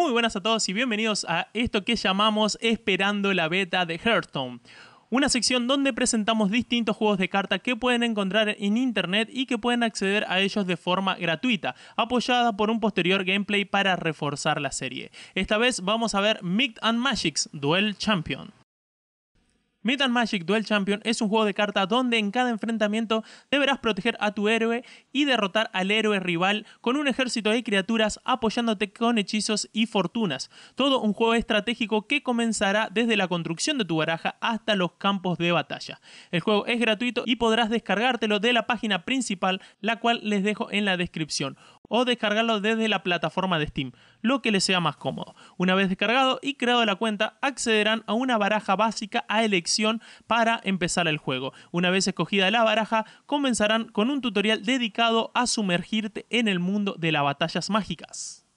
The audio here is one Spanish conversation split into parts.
Muy buenas a todos y bienvenidos a esto que llamamos Esperando la Beta de Hearthstone. Una sección donde presentamos distintos juegos de carta que pueden encontrar en internet y que pueden acceder a ellos de forma gratuita, apoyada por un posterior gameplay para reforzar la serie. Esta vez vamos a ver Myth and Magics Duel Champion. Metal Magic Duel Champion es un juego de cartas donde en cada enfrentamiento deberás proteger a tu héroe y derrotar al héroe rival con un ejército de criaturas apoyándote con hechizos y fortunas. Todo un juego estratégico que comenzará desde la construcción de tu baraja hasta los campos de batalla. El juego es gratuito y podrás descargártelo de la página principal, la cual les dejo en la descripción, o descargarlo desde la plataforma de Steam lo que les sea más cómodo. Una vez descargado y creado la cuenta, accederán a una baraja básica a elección para empezar el juego. Una vez escogida la baraja, comenzarán con un tutorial dedicado a sumergirte en el mundo de las batallas mágicas.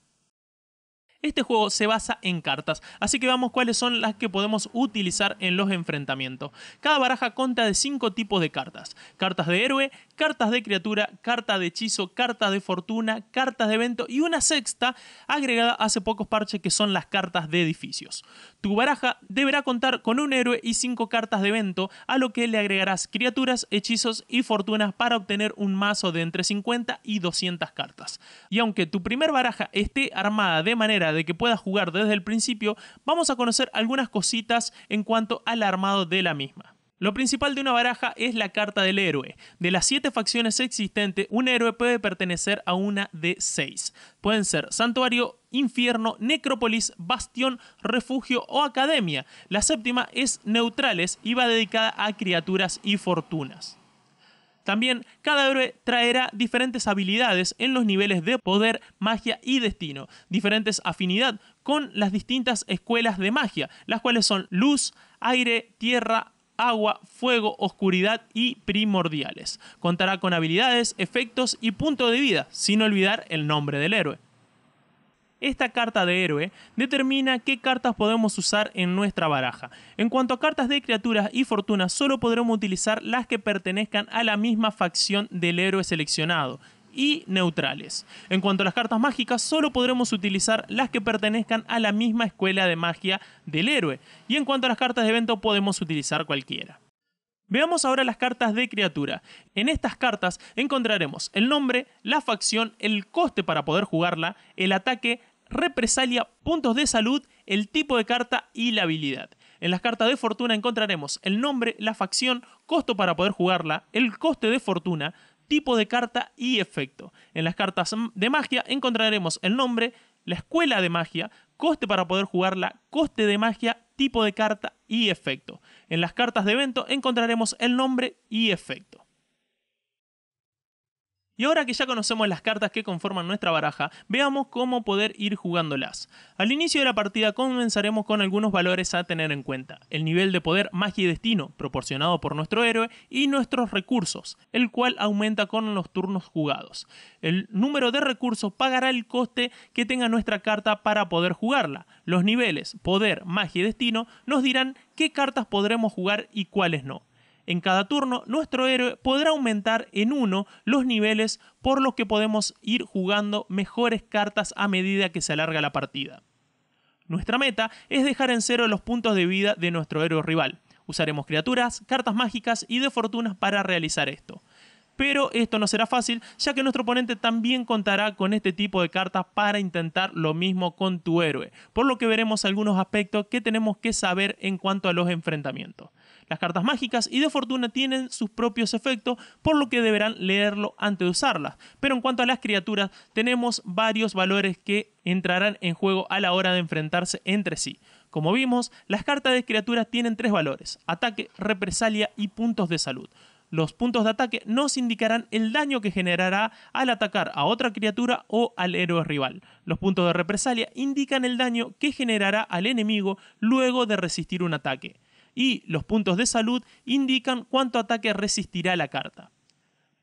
Este juego se basa en cartas, así que vamos cuáles son las que podemos utilizar en los enfrentamientos. Cada baraja cuenta de 5 tipos de cartas. Cartas de héroe, cartas de criatura, carta de hechizo, cartas de fortuna, cartas de evento y una sexta agregada hace pocos parches que son las cartas de edificios. Tu baraja deberá contar con un héroe y 5 cartas de evento, a lo que le agregarás criaturas, hechizos y fortunas para obtener un mazo de entre 50 y 200 cartas. Y aunque tu primer baraja esté armada de manera de que pueda jugar desde el principio, vamos a conocer algunas cositas en cuanto al armado de la misma. Lo principal de una baraja es la carta del héroe. De las siete facciones existentes, un héroe puede pertenecer a una de seis. Pueden ser santuario, infierno, necrópolis, bastión, refugio o academia. La séptima es neutrales y va dedicada a criaturas y fortunas. También cada héroe traerá diferentes habilidades en los niveles de poder, magia y destino, diferentes afinidad con las distintas escuelas de magia, las cuales son luz, aire, tierra, agua, fuego, oscuridad y primordiales. Contará con habilidades, efectos y punto de vida, sin olvidar el nombre del héroe. Esta carta de héroe determina qué cartas podemos usar en nuestra baraja. En cuanto a cartas de criaturas y fortuna, solo podremos utilizar las que pertenezcan a la misma facción del héroe seleccionado y neutrales. En cuanto a las cartas mágicas, solo podremos utilizar las que pertenezcan a la misma escuela de magia del héroe. Y en cuanto a las cartas de evento, podemos utilizar cualquiera. Veamos ahora las cartas de criatura. En estas cartas encontraremos el nombre, la facción, el coste para poder jugarla, el ataque, represalia, puntos de salud, el tipo de carta y la habilidad. En las cartas de fortuna encontraremos el nombre, la facción, costo para poder jugarla, el coste de fortuna, tipo de carta y efecto. En las cartas de magia encontraremos el nombre, la escuela de magia, coste para poder jugarla, coste de magia, tipo de carta y efecto. En las cartas de evento encontraremos el nombre y efecto. Y ahora que ya conocemos las cartas que conforman nuestra baraja, veamos cómo poder ir jugándolas. Al inicio de la partida comenzaremos con algunos valores a tener en cuenta. El nivel de poder, magia y destino proporcionado por nuestro héroe y nuestros recursos, el cual aumenta con los turnos jugados. El número de recursos pagará el coste que tenga nuestra carta para poder jugarla. Los niveles, poder, magia y destino nos dirán qué cartas podremos jugar y cuáles no en cada turno, nuestro héroe podrá aumentar en uno los niveles por los que podemos ir jugando mejores cartas a medida que se alarga la partida. Nuestra meta es dejar en cero los puntos de vida de nuestro héroe rival. Usaremos criaturas, cartas mágicas y de fortuna para realizar esto. Pero esto no será fácil, ya que nuestro oponente también contará con este tipo de cartas para intentar lo mismo con tu héroe, por lo que veremos algunos aspectos que tenemos que saber en cuanto a los enfrentamientos. Las cartas mágicas y de fortuna tienen sus propios efectos, por lo que deberán leerlo antes de usarlas. Pero en cuanto a las criaturas, tenemos varios valores que entrarán en juego a la hora de enfrentarse entre sí. Como vimos, las cartas de criaturas tienen tres valores, ataque, represalia y puntos de salud. Los puntos de ataque nos indicarán el daño que generará al atacar a otra criatura o al héroe rival. Los puntos de represalia indican el daño que generará al enemigo luego de resistir un ataque y los puntos de salud indican cuánto ataque resistirá la carta.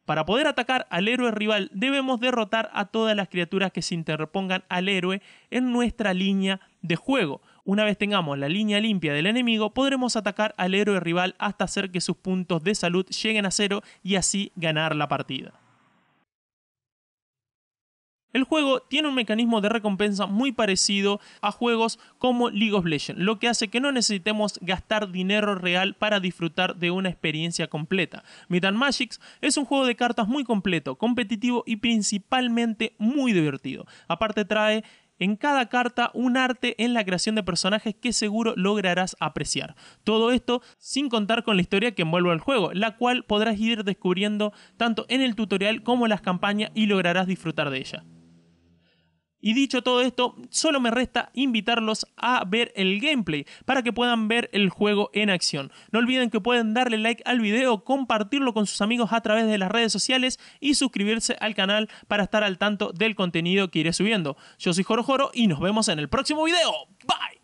Para poder atacar al héroe rival debemos derrotar a todas las criaturas que se interpongan al héroe en nuestra línea de juego. Una vez tengamos la línea limpia del enemigo, podremos atacar al héroe rival hasta hacer que sus puntos de salud lleguen a cero y así ganar la partida. El juego tiene un mecanismo de recompensa muy parecido a juegos como League of Legends, lo que hace que no necesitemos gastar dinero real para disfrutar de una experiencia completa. Metal Magics Magic es un juego de cartas muy completo, competitivo y principalmente muy divertido. Aparte trae en cada carta un arte en la creación de personajes que seguro lograrás apreciar. Todo esto sin contar con la historia que envuelve al juego, la cual podrás ir descubriendo tanto en el tutorial como en las campañas y lograrás disfrutar de ella. Y dicho todo esto, solo me resta invitarlos a ver el gameplay para que puedan ver el juego en acción. No olviden que pueden darle like al video, compartirlo con sus amigos a través de las redes sociales y suscribirse al canal para estar al tanto del contenido que iré subiendo. Yo soy Joro y nos vemos en el próximo video. Bye.